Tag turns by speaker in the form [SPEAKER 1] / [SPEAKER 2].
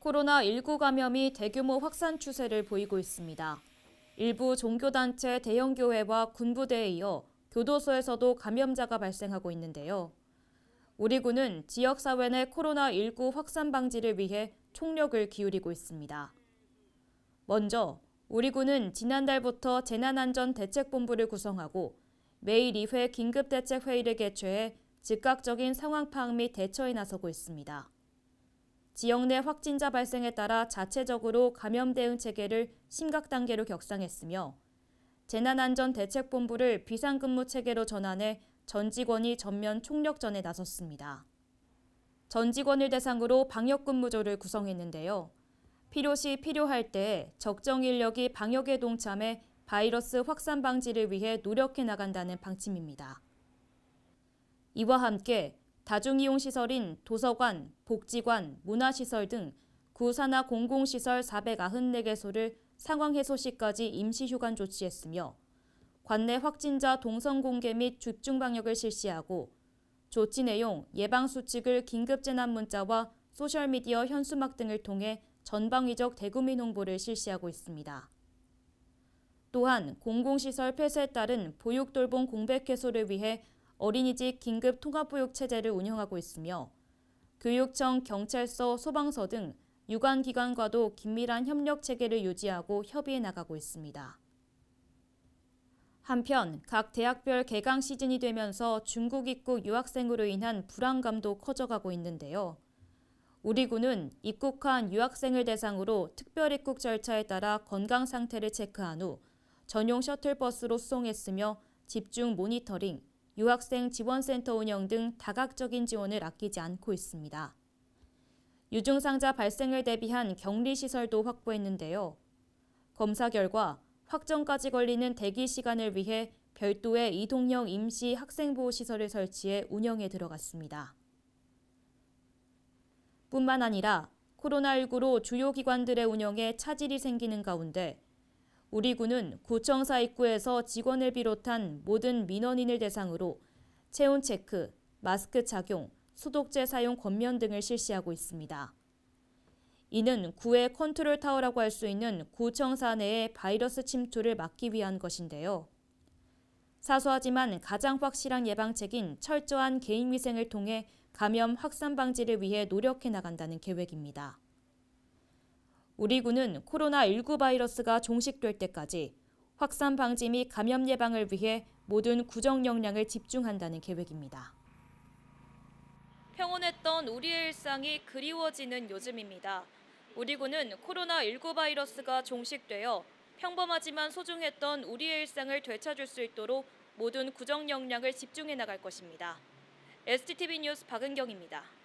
[SPEAKER 1] 코로나19 감염이 대규모 확산 추세를 보이고 있습니다. 일부 종교단체 대형교회와 군부대에 이어 교도소에서도 감염자가 발생하고 있는데요. 우리 군은 지역사회 내 코로나19 확산 방지를 위해 총력을 기울이고 있습니다. 먼저 우리 군은 지난달부터 재난안전대책본부를 구성하고 매일 2회 긴급대책회의를 개최해 즉각적인 상황 파악 및 대처에 나서고 있습니다. 지역 내 확진자 발생에 따라 자체적으로 감염 대응 체계를 심각 단계로 격상했으며 재난안전대책본부를 비상근무 체계로 전환해 전 직원이 전면 총력전에 나섰습니다. 전 직원을 대상으로 방역근무조를 구성했는데요. 필요시 필요할 때 적정 인력이 방역에 동참해 바이러스 확산 방지를 위해 노력해 나간다는 방침입니다. 이와 함께 다중이용 시설인 도서관, 복지관, 문화시설 등 구산하 공공시설 494개소를 상황 해소 시까지 임시 휴관 조치했으며 관내 확진자 동선 공개 및 집중 방역을 실시하고 조치 내용, 예방 수칙을 긴급 재난 문자와 소셜 미디어 현수막 등을 통해 전방위적 대구민 홍보를 실시하고 있습니다. 또한 공공시설 폐쇄에 따른 보육돌봄 공백 해소를 위해 어린이집 긴급 통합보육 체제를 운영하고 있으며 교육청, 경찰서, 소방서 등 유관 기관과도 긴밀한 협력 체계를 유지하고 협의해 나가고 있습니다. 한편 각 대학별 개강 시즌이 되면서 중국 입국 유학생으로 인한 불안감도 커져가고 있는데요. 우리 군은 입국한 유학생을 대상으로 특별 입국 절차에 따라 건강 상태를 체크한 후 전용 셔틀버스로 수송했으며 집중 모니터링, 유학생 지원센터 운영 등 다각적인 지원을 아끼지 않고 있습니다. 유증상자 발생을 대비한 격리시설도 확보했는데요. 검사 결과 확정까지 걸리는 대기 시간을 위해 별도의 이동형 임시 학생보호시설을 설치해 운영에 들어갔습니다. 뿐만 아니라 코로나19로 주요 기관들의 운영에 차질이 생기는 가운데 우리 군은 구청사 입구에서 직원을 비롯한 모든 민원인을 대상으로 체온 체크, 마스크 착용, 소독제 사용 권면 등을 실시하고 있습니다. 이는 구의 컨트롤 타워라고 할 수 있는 구청사 내의 바이러스 침투를 막기 위한 것인데요. 사소하지만 가장 확실한 예방책인 철저한 개인 위생을 통해 감염 확산 방지를 위해 노력해 나간다는 계획입니다. 우리 군은 코로나19 바이러스가 종식될 때까지 확산 방지 및 감염 예방을 위해 모든 구정 역량을 집중한다는 계획입니다. 평온했던 우리의 일상이 그리워지는 요즘입니다. 우리 군은 코로나19 바이러스가 종식되어 평범하지만 소중했던 우리의 일상을 되찾을 수 있도록 모든 구정 역량을 집중해 나갈 것입니다. STTV 뉴스 박은경입니다.